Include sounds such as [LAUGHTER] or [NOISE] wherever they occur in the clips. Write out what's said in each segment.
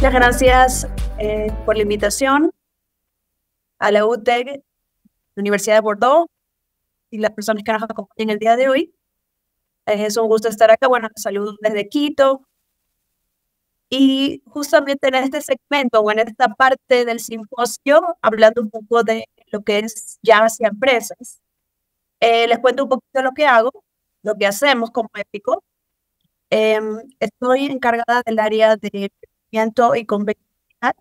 Muchas gracias eh, por la invitación a la UTEC, Universidad de Bordeaux, y las personas que nos acompañan el día de hoy. Eh, es un gusto estar acá. Bueno, saludos desde Quito. Y justamente en este segmento o en esta parte del simposio, hablando un poco de lo que es ya y empresas, eh, les cuento un poquito lo que hago, lo que hacemos como Épico. Em, estoy encargada del área de y competitividad.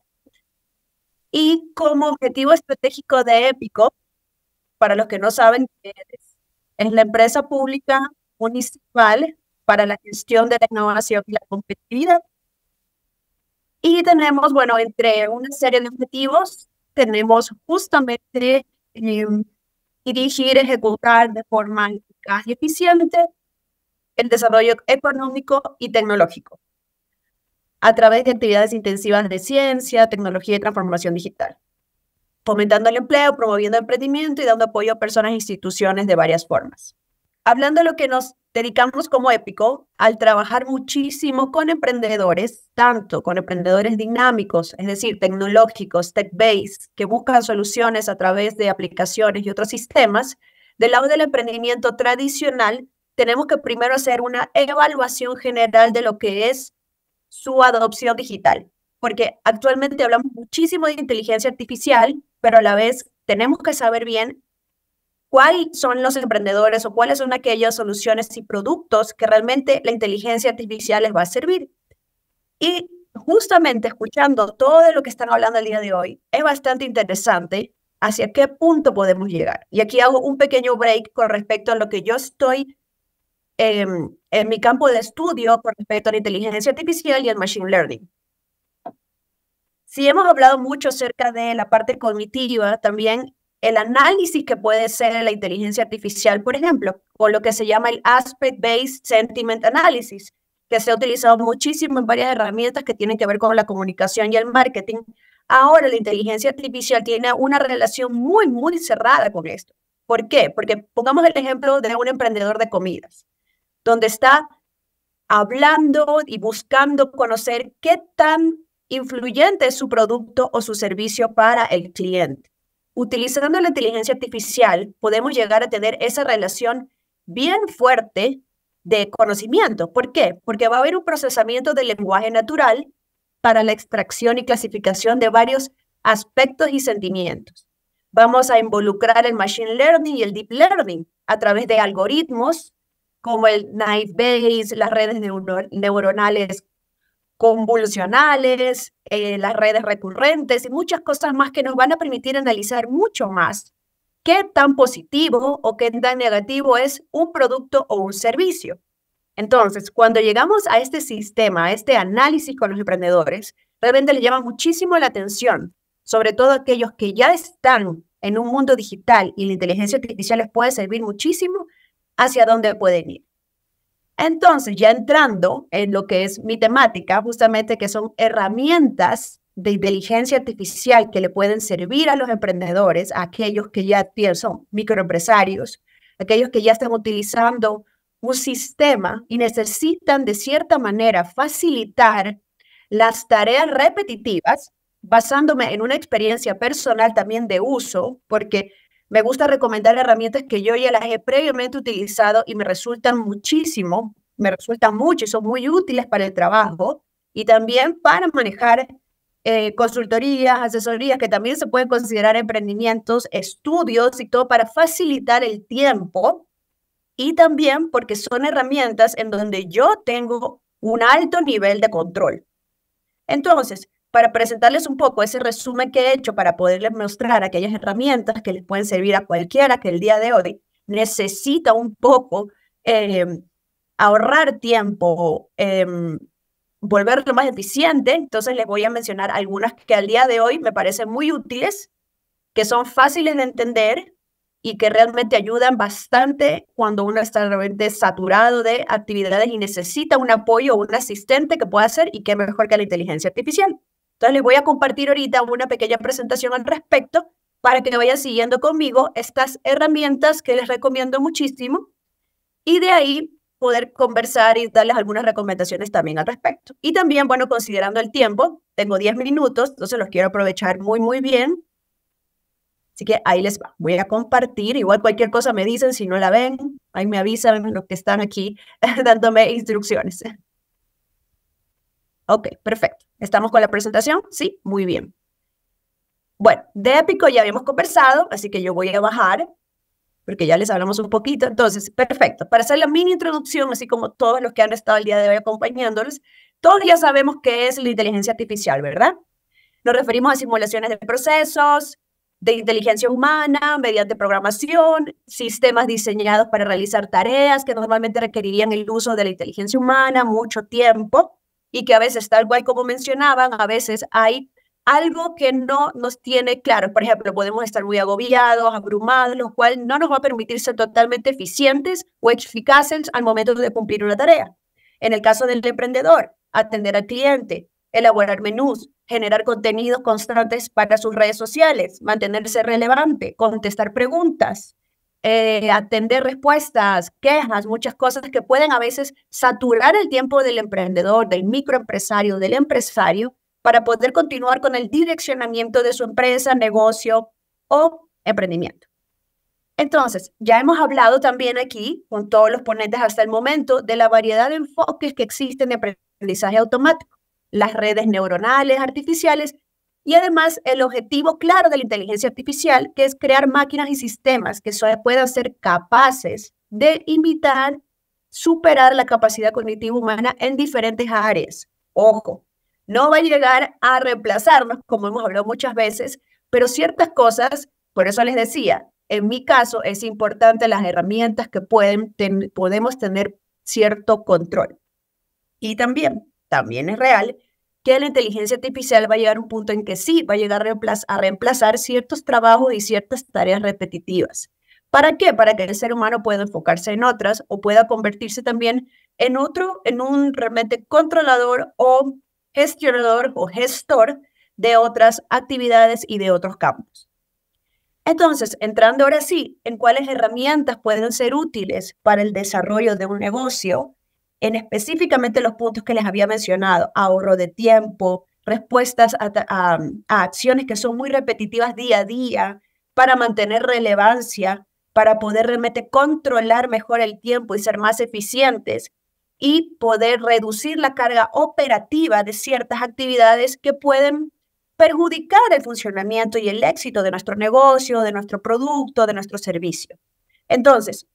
Y como objetivo estratégico de EPICO, para los que no saben es, es la empresa pública municipal para la gestión de la innovación y la competitividad. Y tenemos, bueno, entre una serie de objetivos, tenemos justamente em, dirigir, ejecutar de forma eficaz y eficiente el desarrollo económico y tecnológico a través de actividades intensivas de ciencia, tecnología y transformación digital, fomentando el empleo, promoviendo emprendimiento y dando apoyo a personas e instituciones de varias formas. Hablando de lo que nos dedicamos como EPICO, al trabajar muchísimo con emprendedores, tanto con emprendedores dinámicos, es decir, tecnológicos, tech-based, que buscan soluciones a través de aplicaciones y otros sistemas, del lado del emprendimiento tradicional, tenemos que primero hacer una evaluación general de lo que es su adopción digital, porque actualmente hablamos muchísimo de inteligencia artificial, pero a la vez tenemos que saber bien cuáles son los emprendedores o cuáles son aquellas soluciones y productos que realmente la inteligencia artificial les va a servir. Y justamente escuchando todo lo que están hablando el día de hoy, es bastante interesante hacia qué punto podemos llegar. Y aquí hago un pequeño break con respecto a lo que yo estoy Em, en, mi campo de estudio con respecto a la inteligencia artificial y el machine learning. Si hemos hablado mucho acerca de la parte cognitiva, también el análisis que puede ser la inteligencia artificial, por ejemplo, o lo que se llama el Aspect-Based Sentiment Analysis, que se ha utilizado muchísimo en varias herramientas que tienen que ver con la comunicación y el marketing. Ahora la inteligencia artificial tiene una relación muy, muy cerrada con esto. ¿Por qué? Porque pongamos el ejemplo de un emprendedor de comidas donde está hablando y buscando conocer qué tan influyente es su producto o su servicio para el cliente. Utilizando la inteligencia artificial, podemos llegar a tener esa relación bien fuerte de conocimiento. ¿Por qué? Porque va a haber un procesamiento del lenguaje natural para la extracción y clasificación de varios aspectos y sentimientos. Vamos a involucrar el machine learning y el deep learning a través de algoritmos como el night base, las redes neuronales convolucionales, eh, las redes recurrentes y muchas cosas más que nos van a permitir analizar mucho más qué tan positivo o qué tan negativo es un producto o un servicio. Entonces, cuando llegamos a este sistema, a este análisis con los emprendedores, realmente les llama muchísimo la atención, sobre todo aquellos que ya están en un mundo digital y la inteligencia artificial les puede servir muchísimo hacia dónde pueden ir. Entonces, ya entrando en lo que es mi temática, justamente que son herramientas de inteligencia artificial que le pueden servir a los emprendedores, a aquellos que ya son microempresarios, aquellos que ya están utilizando un sistema y necesitan de cierta manera facilitar las tareas repetitivas, basándome en una experiencia personal también de uso, porque me gusta recomendar herramientas que yo ya las he previamente utilizado y me resultan muchísimo, me resultan mucho y son muy útiles para el trabajo y también para manejar eh, consultorías, asesorías que también se pueden considerar emprendimientos, estudios y todo para facilitar el tiempo y también porque son herramientas en donde yo tengo un alto nivel de control. Entonces, para presentarles un poco ese resumen que he hecho para poderles mostrar aquellas herramientas que les pueden servir a cualquiera que el día de hoy necesita un poco em, ahorrar tiempo, em, volverlo más eficiente. Entonces les voy a mencionar algunas que al día de hoy me parecen muy útiles, que son fáciles de entender y que realmente ayudan bastante cuando uno está realmente saturado de actividades y necesita un apoyo o un asistente que pueda hacer y que mejor que la inteligencia artificial. Entonces les voy a compartir ahorita una pequeña presentación al respecto para que vayan siguiendo conmigo estas herramientas que les recomiendo muchísimo y de ahí poder conversar y darles algunas recomendaciones también al respecto. Y también, bueno, considerando el tiempo, tengo 10 minutos, entonces los quiero aprovechar muy, muy bien. Así que ahí les va. voy a compartir. Igual cualquier cosa me dicen, si no la ven, ahí me avisan los que están aquí [LAUGHS] dándome instrucciones. Ok, perfecto. ¿Estamos con la presentación? Sí, muy bien. Bueno, de épico ya habíamos conversado, así que yo voy a bajar porque ya les hablamos un poquito. Entonces, perfecto. Para hacer la mini introducción, así como todos los que han estado el día de hoy acompañándoles, todos ya sabemos qué es la inteligencia artificial, ¿verdad? Nos referimos a simulaciones de procesos, de inteligencia humana, mediante programación, sistemas diseñados para realizar tareas que normalmente requerirían el uso de la inteligencia humana, mucho tiempo y que a veces, tal cual como mencionaban, a veces hay algo que no nos tiene claro. Por ejemplo, podemos estar muy agobiados, abrumados, lo cual no nos va a permitir ser totalmente eficientes o eficaces al momento de cumplir una tarea. En el caso del emprendedor, atender al cliente, elaborar menús, generar contenidos constantes para sus redes sociales, mantenerse relevante, contestar preguntas, eh, atender respuestas, quejas, muchas cosas que pueden a veces saturar el tiempo del emprendedor, del microempresario, del empresario, para poder continuar con el direccionamiento de su empresa, negocio o emprendimiento. Entonces, ya hemos hablado también aquí con todos los ponentes hasta el momento de la variedad de enfoques que existen de aprendizaje automático, las redes neuronales artificiales y además, el objetivo claro de la inteligencia artificial, que es crear máquinas y sistemas que puedan ser capaces de imitar, superar la capacidad cognitiva humana en diferentes áreas. Ojo, no va a llegar a reemplazarnos, como hemos hablado muchas veces, pero ciertas cosas, por eso les decía, en mi caso es importante las herramientas que pueden podemos tener cierto control. Y también, también es real que la inteligencia artificial va a llegar a un punto en que sí, va a llegar a reemplazar, ciertos trabajos y ciertas tareas repetitivas. ¿Para qué? Para que el ser humano pueda enfocarse en otras o pueda convertirse también en otro, en un realmente controlador o gestionador o gestor de otras actividades y de otros campos. Entonces, entrando ahora sí en cuáles herramientas pueden ser útiles para el desarrollo de un negocio, en específicamente los puntos que les había mencionado, ahorro de tiempo, respuestas a, acciones que son muy repetitivas día a día para mantener relevancia, para poder realmente controlar mejor el tiempo y ser más eficientes y poder reducir la carga operativa de ciertas actividades que pueden perjudicar el funcionamiento y el éxito de nuestro negocio, de nuestro producto, de nuestro servicio. Entonces,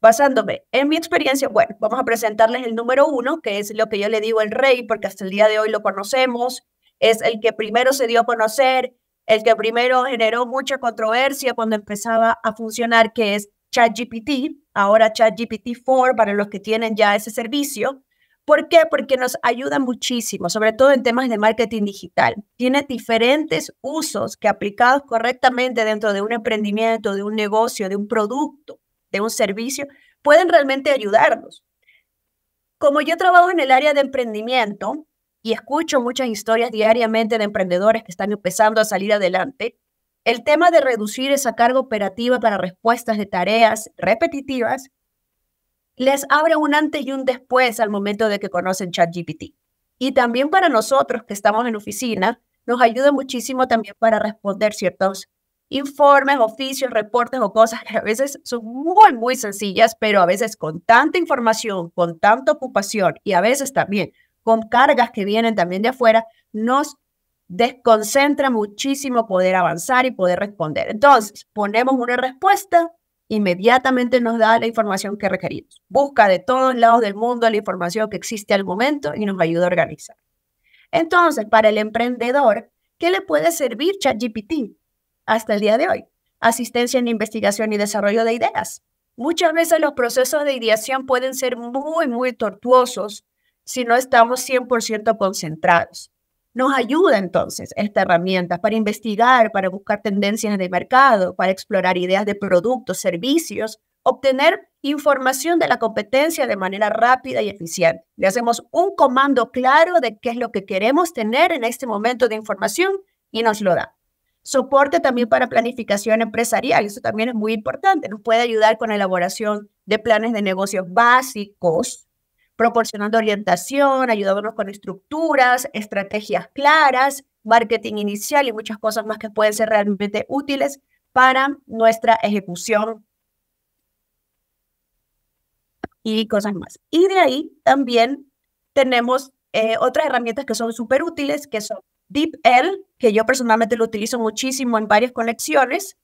Basándome en mi experiencia, bueno, vamos a presentarles el número uno, que es lo que yo le digo el rey, porque hasta el día de hoy lo conocemos, es el que primero se dio a conocer, el que primero generó mucha controversia cuando empezaba a funcionar, que es ChatGPT, ahora ChatGPT 4 para los que tienen ya ese servicio. ¿Por qué? Porque nos ayuda muchísimo, sobre todo en temas de marketing digital. Tiene diferentes usos que aplicados correctamente dentro de un emprendimiento, de un negocio, de un producto, un servicio, pueden realmente ayudarnos. Como yo trabajo en el área de emprendimiento y escucho muchas historias diariamente de emprendedores que están empezando a salir adelante, el tema de reducir esa carga operativa para respuestas de tareas repetitivas les abre un antes y un después al momento de que conocen ChatGPT. Y también para nosotros que estamos en oficina, nos ayuda muchísimo también para responder ciertos informes, oficios, reportes o cosas que a veces son muy, muy sencillas, pero a veces con tanta información, con tanta ocupación y a veces también con cargas que vienen también de afuera, nos desconcentra muchísimo poder avanzar y poder responder. Entonces, ponemos una respuesta, inmediatamente nos da la información que requerimos. Busca de todos lados del mundo la información que existe al momento y nos ayuda a organizar. Entonces, para el emprendedor, ¿qué le puede servir ChatGPT? hasta el día de hoy. Asistencia en investigación y desarrollo de ideas. Muchas veces los procesos de ideación pueden ser muy, muy tortuosos si no estamos 100% concentrados. Nos ayuda entonces esta herramienta para investigar, para buscar tendencias de mercado, para explorar ideas de productos, servicios, obtener información de la competencia de manera rápida y eficiente. Le hacemos un comando claro de qué es lo que queremos tener en este momento de información y nos lo da. Soporte también para planificación empresarial, eso también es muy importante, nos puede ayudar con la elaboración de planes de negocios básicos, proporcionando orientación, ayudándonos con estructuras, estrategias claras, marketing inicial y muchas cosas más que pueden ser realmente útiles para nuestra ejecución y cosas más. Y de ahí también tenemos eh, otras herramientas que son súper útiles, que son DeepL, que yo personalmente lo utilizo muchísimo en varias conexiones.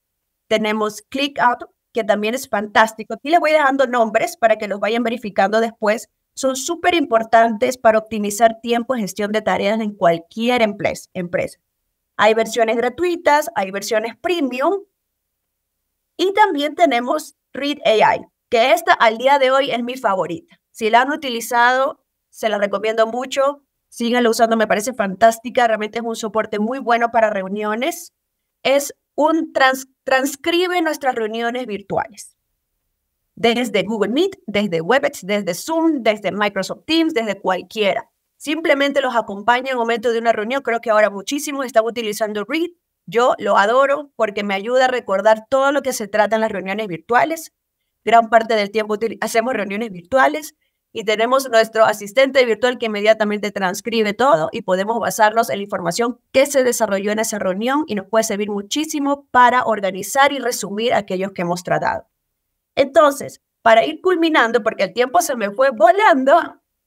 Tenemos ClickUp, que también es fantástico. Aquí les voy dejando nombres para que los vayan verificando después. Son súper importantes para optimizar tiempo y gestión de tareas en cualquier empresa. Hay versiones gratuitas, hay versiones premium. Y también tenemos Read que esta al día de hoy es mi favorita. Si la han utilizado, se la recomiendo mucho. Síganlo usando, me parece fantástica. Realmente es un soporte muy bueno para reuniones. Es un transcribe nuestras reuniones virtuales. Desde Google Meet, desde WebEx, desde Zoom, desde Microsoft Teams, desde cualquiera. Simplemente los acompaña en el momento de una reunión. Creo que ahora muchísimo están utilizando Read. Yo lo adoro porque me ayuda a recordar todo lo que se trata en las reuniones virtuales. Gran parte del tiempo hacemos reuniones virtuales y tenemos nuestro asistente virtual que inmediatamente transcribe todo y podemos basarnos en la información que se desarrolló en esa reunión y nos puede servir muchísimo para organizar y resumir aquellos que hemos tratado. Entonces, para ir culminando, porque el tiempo se me fue volando,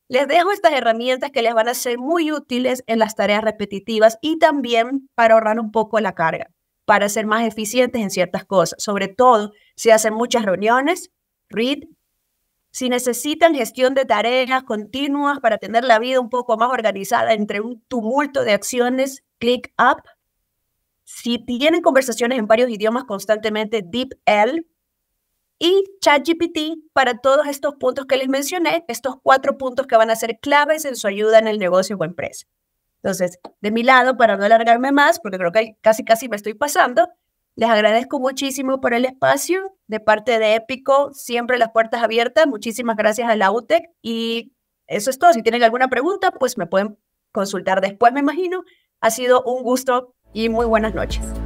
les dejo estas herramientas que les van a ser muy útiles en las tareas repetitivas y también para ahorrar un poco la carga, para ser más eficientes en ciertas cosas, sobre todo si hacen muchas reuniones, read, si necesitan gestión de tareas continuas para tener la vida un poco más organizada entre un tumulto de acciones, Click Up. Si tienen conversaciones en varios idiomas constantemente, DeepL. Y ChatGPT para todos estos puntos que les mencioné, estos cuatro puntos que van a ser claves en su ayuda en el negocio o empresa. Entonces, de mi lado, para no alargarme más, porque creo que casi casi me estoy pasando, les agradezco muchísimo por el espacio. De parte de Épico, siempre las puertas abiertas. Muchísimas gracias a la UTEC. Y eso es todo. Si tienen alguna pregunta, pues me pueden consultar después, me imagino. Ha sido un gusto y muy buenas noches.